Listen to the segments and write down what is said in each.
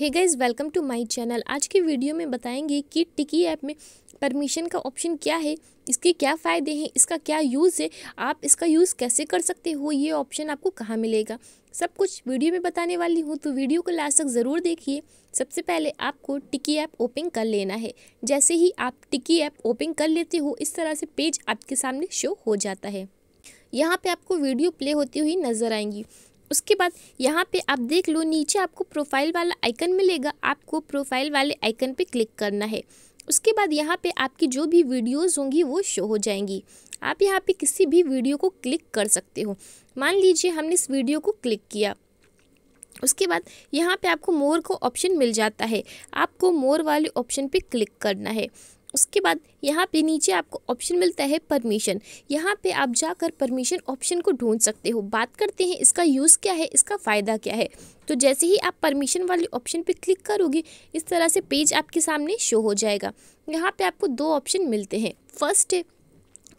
hey guys welcome to my channel आज के video में बताएंगे कि टिकी ऐप में परमिशन का ऑप्शन क्या है इसके क्या फ़ायदे हैं इसका क्या यूज़ है आप इसका यूज़ कैसे कर सकते हो ये ऑप्शन आपको कहाँ मिलेगा सब कुछ वीडियो में बताने वाली हूँ तो वीडियो को लास्ट तक ज़रूर देखिए सबसे पहले आपको टिकी ऐप ओपन कर लेना है जैसे ही आप टिकी ऐप ओपन कर लेते हो इस तरह से पेज आपके सामने शो हो जाता है यहाँ पे आपको वीडियो प्ले होती हुई नज़र आएंगी उसके बाद यहाँ पे आप देख लो नीचे आपको प्रोफाइल वाला आइकन मिलेगा आपको प्रोफाइल वाले आइकन पे क्लिक करना है उसके बाद यहाँ पे आपकी जो भी वीडियोस होंगी वो शो हो जाएंगी आप यहाँ पे किसी भी वीडियो को क्लिक कर सकते हो मान लीजिए हमने इस वीडियो को क्लिक किया उसके बाद यहाँ पे आपको मोर को ऑप्शन मिल जाता है आपको मोर वाले ऑप्शन पे क्लिक करना है उसके बाद यहाँ पे नीचे आपको ऑप्शन मिलता है परमिशन यहाँ पे आप जाकर परमिशन ऑप्शन को ढूंढ सकते हो बात करते हैं इसका यूज़ क्या है इसका फ़ायदा क्या है तो जैसे ही आप परमिशन वाले ऑप्शन पे क्लिक करोगे इस तरह से पेज आपके सामने शो हो जाएगा यहाँ पे आपको दो ऑप्शन मिलते हैं फर्स्ट है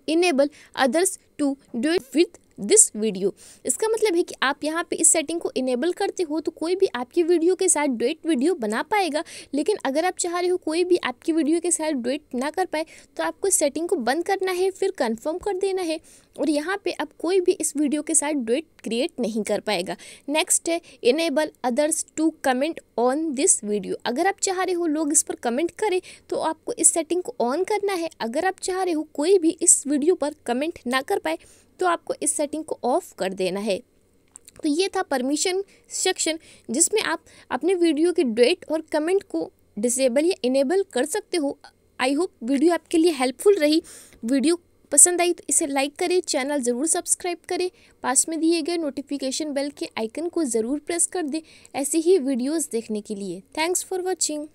enable others to do with this video इसका मतलब है कि आप यहाँ पे इस सेटिंग को इनेबल करते हो तो कोई भी आपकी वीडियो के साथ डुएट वीडियो बना पाएगा लेकिन अगर आप चाह रहे हो कोई भी आपकी वीडियो के साथ डुएट ना कर पाए तो आपको सेटिंग को बंद करना है फिर कन्फर्म कर देना है और यहाँ पे अब कोई भी इस वीडियो के साथ डुएट क्रिएट नहीं कर पाएगा नेक्स्ट है enable others to comment on this video अगर आप चाह रहे हो लोग इस पर कमेंट करें तो आपको इस सेटिंग को ऑन करना है अगर आप चाह रहे हो कोई भी इस वीडियो पर कमेंट ना कर पाए तो आपको इस सेटिंग को ऑफ कर देना है तो ये था परमिशन सेक्शन जिसमें आप अपने वीडियो के डेट और कमेंट को डिसेबल या इनेबल कर सकते हो आई होप वीडियो आपके लिए हेल्पफुल रही वीडियो पसंद आई तो इसे लाइक करें चैनल ज़रूर सब्सक्राइब करें पास में दिए गए नोटिफिकेशन बेल के आइकन को ज़रूर प्रेस कर दें ऐसी ही वीडियोज़ देखने के लिए थैंक्स फॉर वॉचिंग